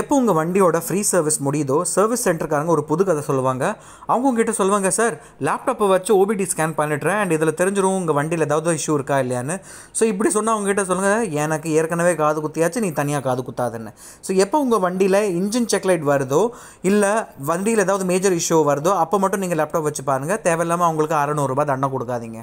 எப்போ உங்கள் வண்டியோட ஃப்ரீ சர்வீஸ் முடியுதோ சர்வீஸ் சென்டர்காரங்க ஒரு புது கதை சொல்லுவாங்க அவங்க உங்ககிட்ட சொல்லுவாங்க சார் லேப்டாப்பை வச்சு ஓபிடி ஸ்கேன் பண்ணிட்டுறேன் அண்ட் இதில் தெரிஞ்சிடும் உங்கள் வண்டியில் ஏதாவது இஷ்யூ இருக்கா இல்லையான்னு ஸோ இப்படி சொன்னால் அவங்ககிட்ட சொல்லுங்கள் எனக்கு ஏற்கனவே காது குத்தியாச்சு நீ தனியாக காது குத்தாதுன்னு ஸோ எப்போ உங்கள் வண்டியில் இன்ஜின் செக்லைட் வருதோ இல்லை வண்டியில் ஏதாவது மேஜர் இஷ்யூ வருதோ அப்போ மட்டும் நீங்கள் லேப்டாப் வச்சு பாருங்கள் தேவையில்லாமல் அவங்களுக்கு அறநூறுபா தண்டை கொடுக்காதீங்க